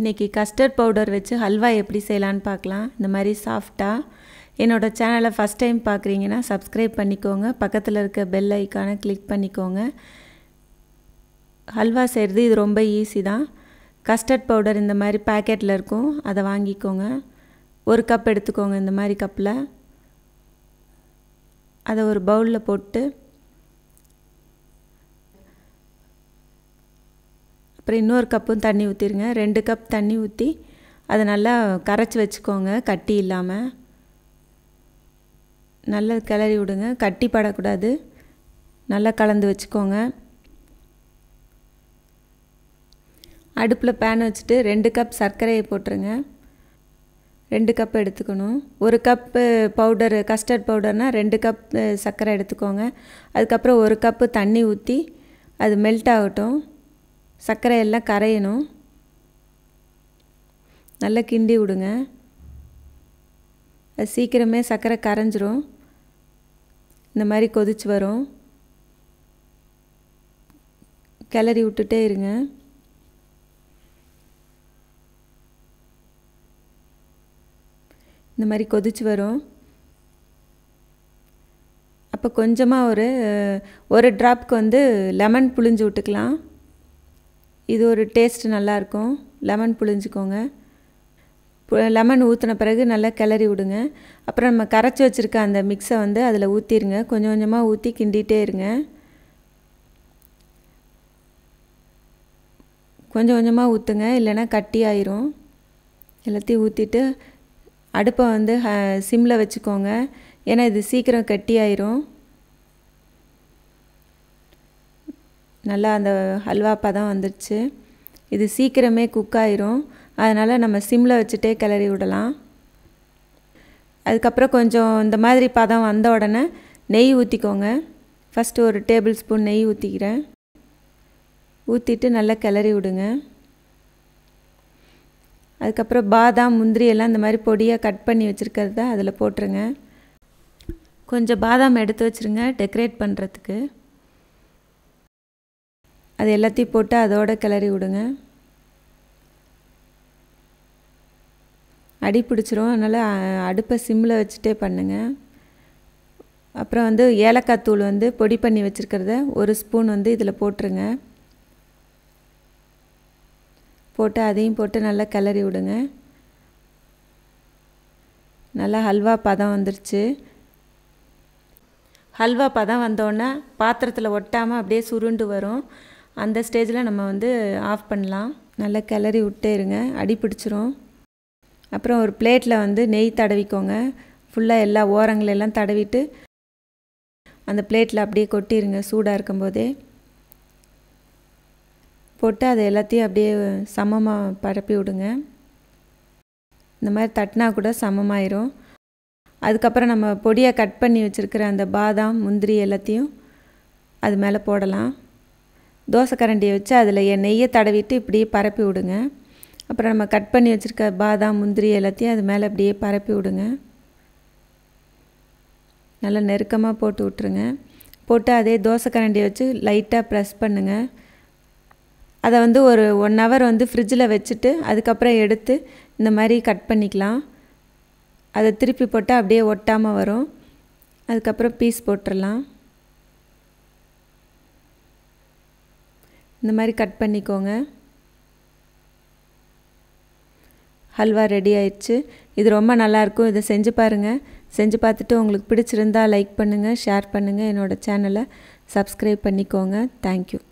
இன்றைக்கி custard powder வச்சு ஹல்வா எப்படி செய்யலான்னு பார்க்கலாம் இந்த மாதிரி சாஃப்டாக என்னோடய சேனலை ஃபஸ்ட் டைம் பார்க்குறீங்கன்னா சப்ஸ்கிரைப் பண்ணிக்கோங்க பக்கத்தில் இருக்க பெல் ஐக்கானை கிளிக் பண்ணிக்கோங்க ஹல்வா செய்கிறது இது ரொம்ப ஈஸி தான் கஸ்டர்ட் பவுடர் இந்த மாதிரி பேக்கெட்டில் இருக்கும் அதை வாங்கிக்கோங்க ஒரு கப் எடுத்துக்கோங்க இந்த மாதிரி கப்பில் அதை ஒரு பவுலில் போட்டு அப்புறம் இன்னொரு கப்பும் தண்ணி ஊற்றிடுங்க ரெண்டு கப் தண்ணி ஊற்றி அதை நல்லா கரைச்சி வச்சுக்கோங்க கட்டி இல்லாமல் நல்லா கிளறி விடுங்க கட்டி படக்கூடாது நல்லா கலந்து வச்சுக்கோங்க அடுப்பில் பேன் வச்சுட்டு ரெண்டு கப் சர்க்கரையை போட்டுருங்க ரெண்டு கப் எடுத்துக்கணும் ஒரு கப்பு பவுடரு கஸ்டர்ட் பவுடர்னால் ரெண்டு கப் சர்க்கரை எடுத்துக்கோங்க அதுக்கப்புறம் ஒரு கப்பு தண்ணி ஊற்றி அது மெல்ட் ஆகட்டும் சர்க்கரை எல்லாம் கரையணும் நல்லா கிண்டி விடுங்க அது சீக்கிரமே சர்க்கரை கரைஞ்சிரும் இந்த மாதிரி கொதிச்சு வரும் கிளறி விட்டுட்டே இருங்க இந்த மாதிரி கொதிச்சு வரும் அப்போ கொஞ்சமாக ஒரு ஒரு ட்ராப்க்கு வந்து லெமன் புழிஞ்சு விட்டுக்கலாம் இது ஒரு டேஸ்ட் நல்லாயிருக்கும் லெமன் புழிஞ்சிக்கோங்க லெமன் ஊற்றின பிறகு நல்லா கிளறி விடுங்க அப்புறம் நம்ம கரைச்சி வச்சுருக்க அந்த மிக்ஸை வந்து அதில் ஊற்றிடுங்க கொஞ்சம் கொஞ்சமாக ஊற்றி கிண்டிகிட்டே இருங்க கொஞ்சம் கொஞ்சமாக ஊற்றுங்க இல்லைன்னா கட்டி ஆயிரும் எல்லாத்தையும் ஊற்றிட்டு அடுப்பை வந்து சிம்மில் வச்சுக்கோங்க ஏன்னா இது சீக்கிரம் கட்டி ஆயிரும் நல்லா அந்த ஹல்வா பதம் வந்துடுச்சு இது சீக்கிரமே குக் ஆயிரும் அதனால் நம்ம சிம்மில் வச்சுட்டே கிளறி விடலாம் அதுக்கப்புறம் கொஞ்சம் இந்த மாதிரி பதம் வந்த உடனே நெய் ஊற்றிக்கோங்க ஃபஸ்ட்டு ஒரு டேபிள் ஸ்பூன் நெய் ஊற்றிக்கிறேன் ஊற்றிட்டு நல்லா கிளறி விடுங்க அதுக்கப்புறம் பாதாம் முந்திரி எல்லாம் இந்த மாதிரி பொடியாக கட் பண்ணி வச்சுருக்கிறத அதில் போட்டுருங்க கொஞ்சம் பாதாம் எடுத்து வச்சுருங்க டெக்கரேட் பண்ணுறதுக்கு அது எல்லாத்தையும் போட்டு அதோட கிளறி விடுங்க அடி பிடிச்சிரும் அதனால் அடுப்பை சிம்மில் வச்சுட்டே பண்ணுங்கள் அப்புறம் வந்து ஏலக்காய் தூள் வந்து பொடி பண்ணி வச்சுருக்கிறத ஒரு ஸ்பூன் வந்து இதில் போட்டுருங்க போட்டு அதையும் போட்டு நல்லா கிளறி விடுங்க நல்லா ஹல்வா பதம் வந்துருச்சு ஹல்வா பதம் வந்தோடனே பாத்திரத்தில் ஒட்டாமல் அப்படியே சுருண்டு வரும் அந்த ஸ்டேஜில் நம்ம வந்து ஆஃப் பண்ணலாம் நல்லா கிளறி விட்டே இருங்க அடி பிடிச்சிரும் அப்புறம் ஒரு பிளேட்டில் வந்து நெய் தடவிக்கோங்க ஃபுல்லாக எல்லா ஓரங்களெல்லாம் தடவிட்டு அந்த பிளேட்டில் அப்படியே கொட்டிடுங்க சூடாக இருக்கும்போதே போட்டு அதை எல்லாத்தையும் அப்படியே சமமாக பரப்பி விடுங்க இந்த மாதிரி தட்டினா கூட சமமாயிரும் அதுக்கப்புறம் நம்ம பொடியாக கட் பண்ணி வச்சுருக்கிற அந்த பாதாம் முந்திரி எல்லாத்தையும் அது மேலே போடலாம் தோசை கரண்டியை வச்சு அதில் நெய்யை தடவிட்டு இப்படியே பரப்பி விடுங்க அப்புறம் நம்ம கட் பண்ணி வச்சுருக்க பாதாம் முந்திரி எல்லாத்தையும் அது மேலே அப்படியே பரப்பி விடுங்க நல்லா நெருக்கமாக போட்டு விட்ருங்க போட்டு அதே தோசை கரண்டியை வச்சு லைட்டாக ப்ரெஸ் பண்ணுங்கள் அதை வந்து ஒரு ஒன் ஹவர் வந்து ஃப்ரிட்ஜில் வச்சுட்டு அதுக்கப்புறம் எடுத்து இந்த மாதிரி கட் பண்ணிக்கலாம் அதை திருப்பி போட்டால் அப்படியே ஒட்டாமல் வரும் அதுக்கப்புறம் பீஸ் போட்டுடலாம் இந்த மாதிரி கட் பண்ணிக்கோங்க ஹல்வா ரெடி ஆயிடுச்சு இது ரொம்ப நல்லாயிருக்கும் இதை செஞ்சு பாருங்கள் செஞ்சு பார்த்துட்டு உங்களுக்கு பிடிச்சிருந்தால் லைக் பண்ணுங்கள் ஷேர் பண்ணுங்கள் என்னோடய சேனலை சப்ஸ்கிரைப் பண்ணிக்கோங்க தேங்க்யூ